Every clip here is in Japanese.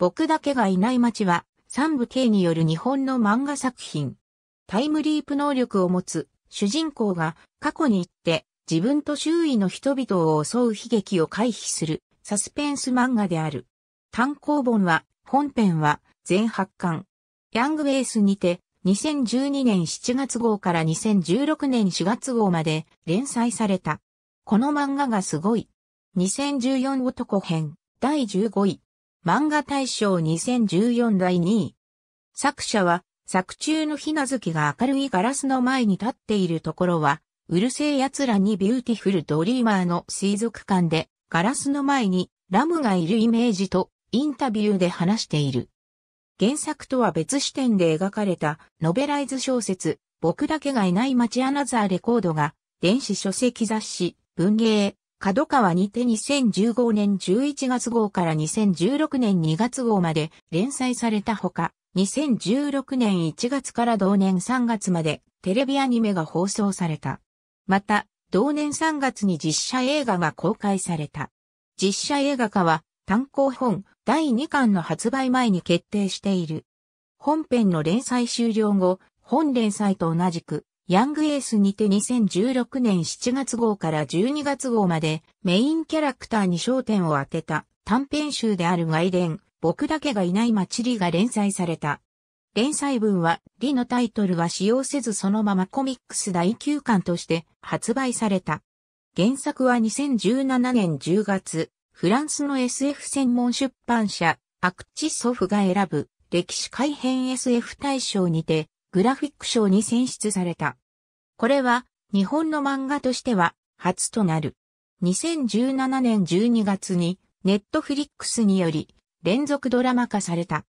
僕だけがいない街は、三部系による日本の漫画作品。タイムリープ能力を持つ主人公が過去に行って自分と周囲の人々を襲う悲劇を回避するサスペンス漫画である。単行本は、本編は全発巻。ヤングベースにて2012年7月号から2016年4月号まで連載された。この漫画がすごい。2014男編第15位。漫画大賞2014第2位。作者は、作中のひなずきが明るいガラスの前に立っているところは、うるせえ奴らにビューティフルドリーマーの水族館で、ガラスの前にラムがいるイメージとインタビューで話している。原作とは別視点で描かれたノベライズ小説、僕だけがいない街アナザーレコードが、電子書籍雑誌、文芸、角川にて2015年11月号から2016年2月号まで連載されたほか、2016年1月から同年3月までテレビアニメが放送された。また、同年3月に実写映画が公開された。実写映画化は単行本第2巻の発売前に決定している。本編の連載終了後、本連載と同じくヤングエースにて2016年7月号から12月号までメインキャラクターに焦点を当てた短編集である外伝、僕だけがいない街理が連載された。連載文は、リのタイトルは使用せずそのままコミックス第9巻として発売された。原作は2017年10月、フランスの SF 専門出版社、アクチソフが選ぶ歴史改編 SF 大賞にてグラフィック賞に選出された。これは日本の漫画としては初となる。2017年12月にネットフリックスにより連続ドラマ化された。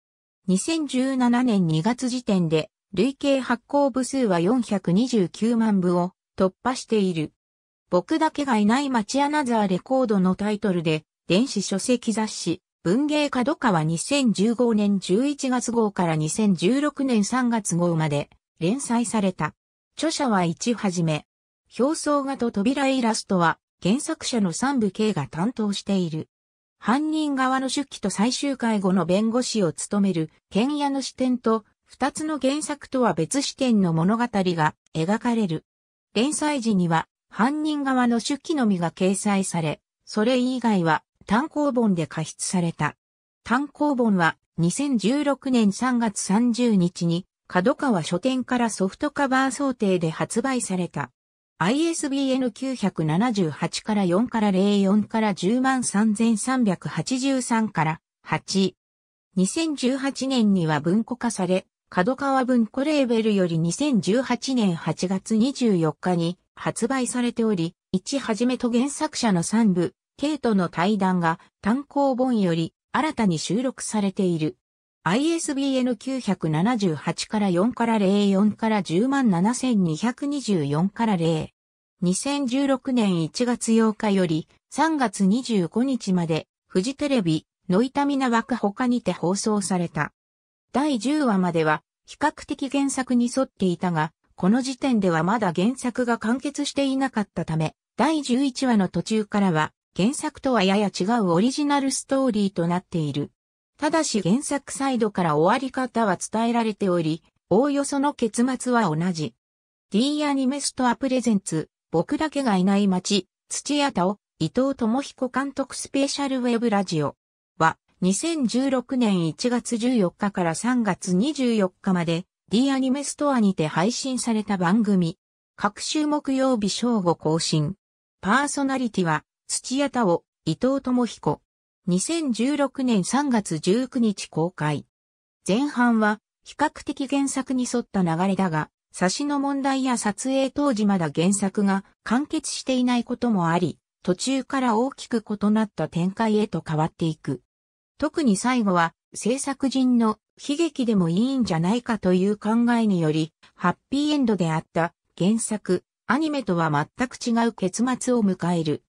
2017年2月時点で累計発行部数は429万部を突破している。僕だけがいない町アナザーレコードのタイトルで電子書籍雑誌文芸角川2015年11月号から2016年3月号まで連載された。著者は一はじめ。表層画と扉イラストは原作者の三部慶が担当している。犯人側の出記と最終回後の弁護士を務める剣屋の視点と二つの原作とは別視点の物語が描かれる。連載時には犯人側の出記のみが掲載され、それ以外は単行本で加筆された。単行本は2016年3月30日に角川書店からソフトカバー想定で発売された。ISBN 978から4から04から103,383から8。2018年には文庫化され、角川文庫レーベルより2018年8月24日に発売されており、1はじめと原作者の3部、ケイトの対談が単行本より新たに収録されている。ISBN 978から4から04から107,224から0。2016年1月8日より3月25日まで、フジテレビ、ノイタミナ枠他にて放送された。第10話までは、比較的原作に沿っていたが、この時点ではまだ原作が完結していなかったため、第11話の途中からは、原作とはやや違うオリジナルストーリーとなっている。ただし原作サイドから終わり方は伝えられており、おおよその結末は同じ。D アニメストアプレゼンツ、僕だけがいない街、土屋太を伊藤智彦監督スペシャルウェブラジオは、2016年1月14日から3月24日まで D アニメストアにて配信された番組。各週木曜日正午更新。パーソナリティは土屋太夫伊藤智彦。2016年3月19日公開。前半は比較的原作に沿った流れだが、差しの問題や撮影当時まだ原作が完結していないこともあり、途中から大きく異なった展開へと変わっていく。特に最後は制作人の悲劇でもいいんじゃないかという考えにより、ハッピーエンドであった原作、アニメとは全く違う結末を迎える。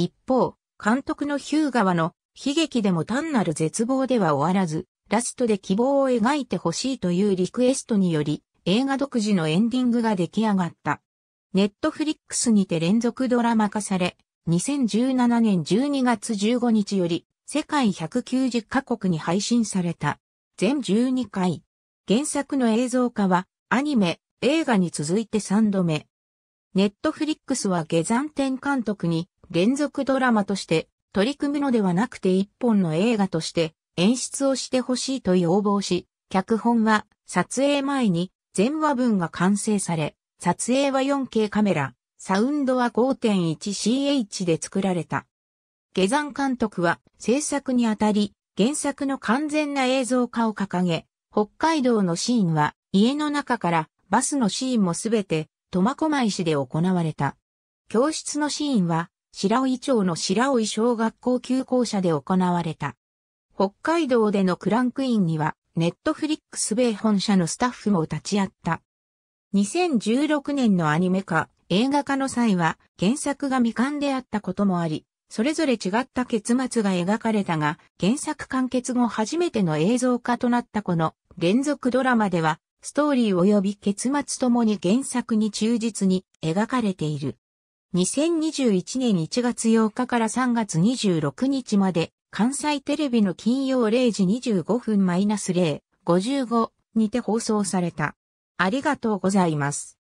一方、監督のヒュー川の悲劇でも単なる絶望では終わらず、ラストで希望を描いてほしいというリクエストにより、映画独自のエンディングが出来上がった。ネットフリックスにて連続ドラマ化され、2017年12月15日より、世界190カ国に配信された。全12回。原作の映像化は、アニメ、映画に続いて3度目。ネットフリックスは下山店監督に、連続ドラマとして取り組むのではなくて一本の映画として演出をしてほしいと要望し、脚本は撮影前に全話文が完成され、撮影は 4K カメラ、サウンドは 5.1CH で作られた。下山監督は制作にあたり、原作の完全な映像化を掲げ、北海道のシーンは家の中からバスのシーンもすべて苫小牧市で行われた。教室のシーンは白老町の白老小学校休校舎で行われた。北海道でのクランクインには、ネットフリックス米本社のスタッフも立ち会った。2016年のアニメ化、映画化の際は、原作が未完であったこともあり、それぞれ違った結末が描かれたが、原作完結後初めての映像化となったこの連続ドラマでは、ストーリー及び結末ともに原作に忠実に描かれている。2021年1月8日から3月26日まで、関西テレビの金曜0時25分 -0、55にて放送された。ありがとうございます。